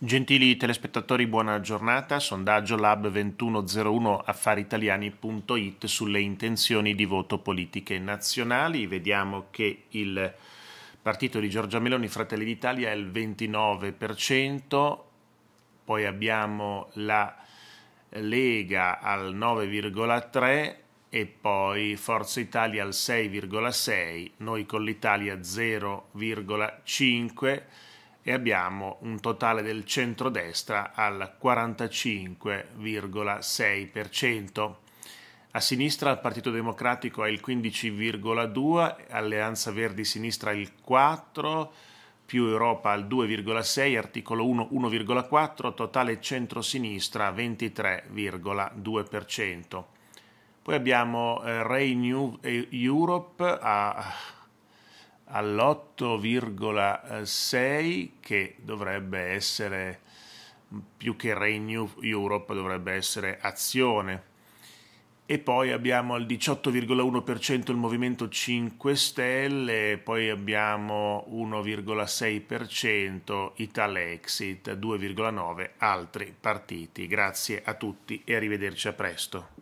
Gentili telespettatori, buona giornata. Sondaggio Lab 2101 affariitaliani.it sulle intenzioni di voto politiche nazionali. Vediamo che il partito di Giorgia Meloni Fratelli d'Italia è il 29%, poi abbiamo la Lega al 9,3 e poi Forza Italia al 6,6, noi con l'Italia 0,5 e abbiamo un totale del centrodestra al 45,6%. A sinistra il Partito Democratico ha il 15,2%, Alleanza Verdi Sinistra il 4%, più Europa al 2,6, articolo 1 1,4, totale centrosinistra 23,2%. Poi abbiamo eh, Renew eh, Europe a all'8,6 che dovrebbe essere più che Renew Europe dovrebbe essere azione e poi abbiamo al 18,1% il Movimento 5 Stelle, poi abbiamo 1,6% Italexit, 2,9% altri partiti. Grazie a tutti e arrivederci a presto.